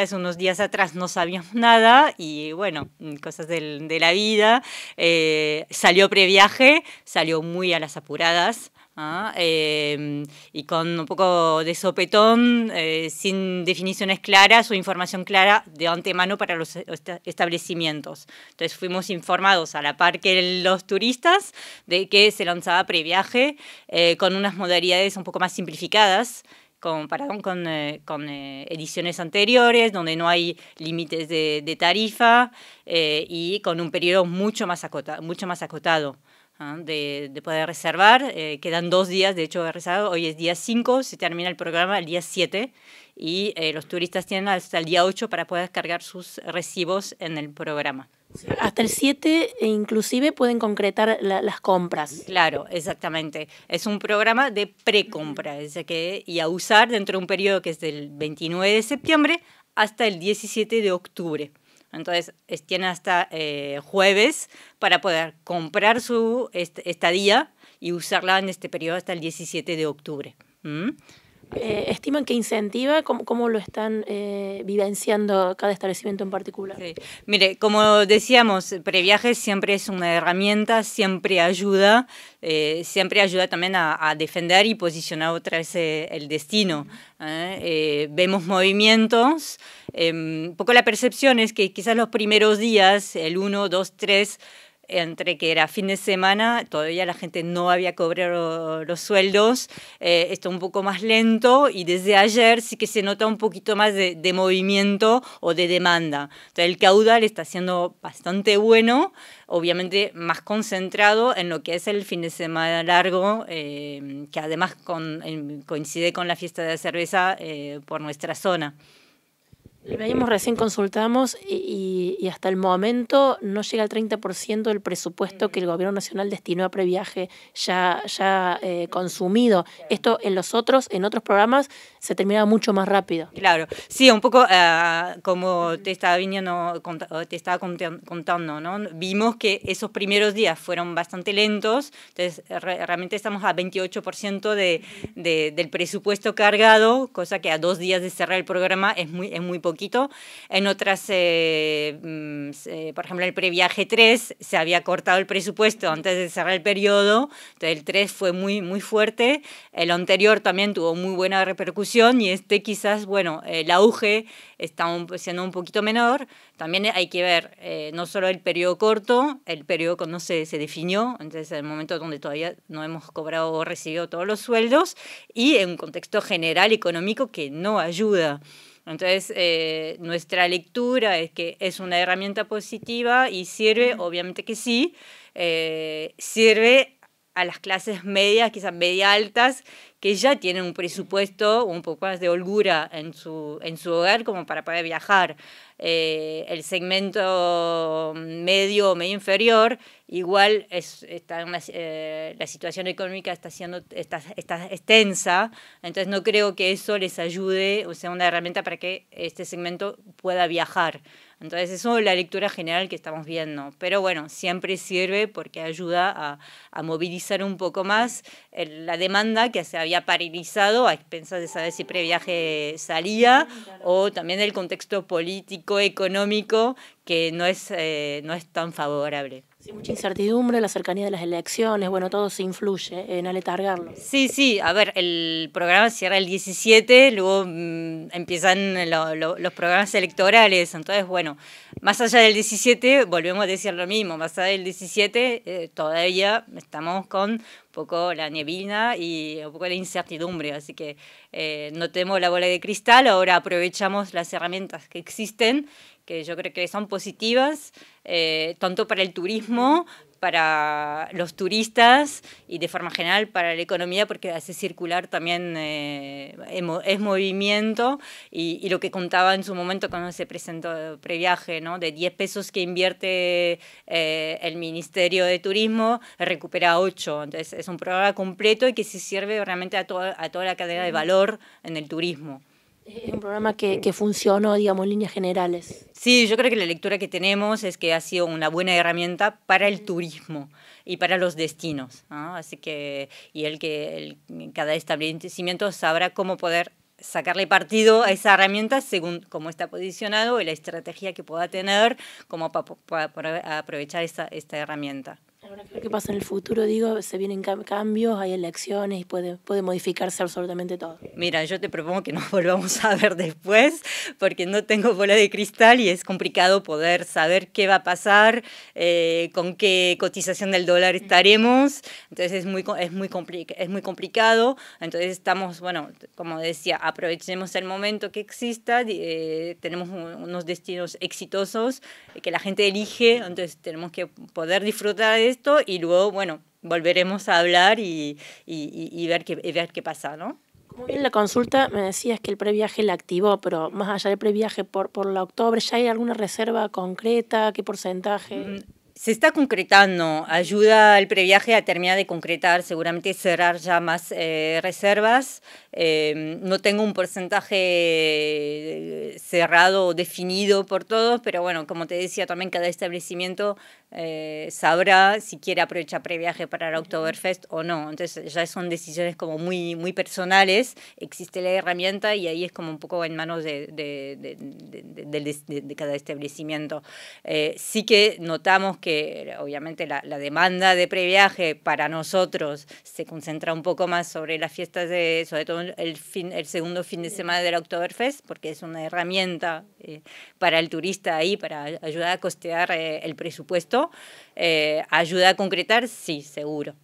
Hace unos días atrás no sabíamos nada y bueno, mm, cosas de la vida. Eh, salió previaje, salió muy a las apuradas. ¿ah? Em, y con un poco de sopetón, eh, sin definiciones claras o información clara de antemano para los establecimientos. Entonces fuimos informados a la par que los turistas de que se lanzaba previaje eh, con unas modalidades un poco más simplificadas comparado con, con eh, eh, ediciones anteriores, donde no hay límites de, tarifa eh, y con un periodo mucho más, acota, mucho más acotado. ¿ah? De, poder reservar. quedan dos días, de hecho, de Hoy es día 5, se termina el programa el día 7 y los turistas tienen hasta el día 8 para poder cargar sus recibos en el programa. Hasta el 7 e inclusive pueden concretar las compras. Claro, exactamente. Es un programa de precompra que, y a usar dentro de un periodo que es del 29 de septiembre hasta el 17 de octubre. Entonces, tienen hasta eh, jueves para poder comprar su estadía y usarla en este periodo hasta el 17 de octubre. ¿Mm? Eh, estiman que incentiva? ¿Cómo, lo están eh, vivenciando cada establecimiento en particular? Mire, como decíamos, previajes siempre es una herramienta, siempre ayuda, eh, siempre ayuda también a, a, defender y posicionar otra vez el destino. vemos movimientos, em, un poco la percepción es que quizás los primeros días, el 1, 2, 3, entre que era fin de semana, todavía la gente no había cobrado los sueldos, eh, está un poco más lento y desde ayer sí que se nota un poquito más de, movimiento o de demanda. Entonces el caudal está siendo bastante bueno, obviamente más concentrado en lo que es el fin de semana largo, eh, que además coincide con la fiesta de cerveza eh, por nuestra zona. Veíamos recién consultamos y, hasta el momento no llega al 30% del presupuesto que el gobierno nacional destinó a previaje ya, ya eh, consumido. Esto en los otros, en otros programas, se terminaba mucho más rápido. Claro, sí, un poco eh, como te estaba viniendo, te estaba contando, ¿no? Vimos que esos primeros días fueron bastante lentos, entonces realmente estamos a 28% de, del presupuesto cargado, cosa que a dos días de cerrar el programa es muy, es muy poco en otras, eh, mm, por ejemplo, el previaje 3 se había cortado el presupuesto antes de cerrar el periodo, entonces el 3 fue muy, muy fuerte. El anterior también tuvo muy buena repercusión y este quizás, bueno, el auge está siendo un poquito menor. También hay que ver eh, no solo el periodo corto, el periodo que no se, se definió, entonces el momento donde todavía no hemos cobrado o recibido todos los sueldos, y en un contexto general económico que no ayuda. Entonces, eh, nuestra lectura es que es una herramienta positiva y sirve, obviamente que sí, eh, sirve a las clases medias, quizás media altas, que ya tienen un presupuesto un poco más de holgura en su, en su hogar como para poder viajar. Eh, el segmento medio o medio inferior, igual es, está eh, la situación económica está siendo está, está extensa, entonces no creo que eso les ayude, o sea, una herramienta para que este segmento pueda viajar. Entonces, eso es la lectura general que estamos viendo. Pero bueno, siempre sirve porque ayuda a, movilizar un poco más la demanda que se había paralizado a expensas de saber si previaje salía o también el contexto político, económico, que no eh, no es tan favorable. Sí, mucha incertidumbre, la cercanía de las elecciones, bueno, todo se influye en aletargarlo. Sí, sí, a ver, el programa cierra el 17, luego mm, empiezan los programas electorales, entonces, bueno, más allá del 17, volvemos a decir lo mismo, más allá del 17, eh, todavía estamos con poco la neblina y un poco la incertidumbre. Así que eh, no tenemos la bola de cristal, ahora aprovechamos las herramientas que existen, que yo creo que son positivas, eh, tanto para el turismo para los turistas y de forma general para la economía porque hace circular también eh, es movimiento y, lo que contaba en su momento cuando se presentó el previaje, ¿no? de 10 pesos que invierte eh, el Ministerio de Turismo, recupera 8. Entonces es un programa completo y que se sirve realmente a toda la cadena de valor en el turismo un programa que, que, funcionó, digamos, en líneas generales. Sí, yo creo que la lectura que tenemos es que ha sido una buena herramienta para el turismo y para los destinos. Así que, y el que cada establecimiento sabrá cómo poder sacarle partido a esa herramienta según cómo está posicionado y la estrategia que pueda tener como para, aprovechar esta herramienta bueno, qué pasa en el futuro, digo, se vienen cambios, hay elecciones y puede, puede modificarse absolutamente todo. Mira, yo te propongo que nos volvamos a ver después, porque no tengo bola de cristal y es complicado poder saber qué va a pasar, eh, con qué cotización del dólar estaremos, entonces es muy, es, muy es muy complicado, entonces estamos, bueno, como decía, aprovechemos el momento que exista, eh, tenemos unos destinos exitosos eh, que la gente elige, entonces tenemos que poder disfrutar de esto y luego, bueno, volveremos a hablar y, ver, qué, qué pasa, ¿no? Muy bien, la consulta me decías que el previaje la activó, pero más allá del previaje por, por la octubre, ¿ya hay alguna reserva concreta? ¿Qué porcentaje? Mm, se está concretando, ayuda el previaje a terminar de concretar, seguramente cerrar ya más eh, reservas. Em, no tengo un porcentaje eh, cerrado, o definido por todos, pero bueno, como te decía, también cada establecimiento eh, sabrá si quiere aprovechar previaje para el Oktoberfest o no. Entonces ya son decisiones como muy, muy personales, existe la herramienta y ahí es como un poco en manos de, de cada establecimiento. sí que notamos que obviamente la, demanda de previaje para nosotros se concentra un poco más sobre las fiestas, de, sobre todo el, segundo fin de semana del Oktoberfest, porque es una herramienta eh, para el turista ahí, para ayudar a costear eh, el presupuesto. Eh, ayuda a concretar, sí, seguro.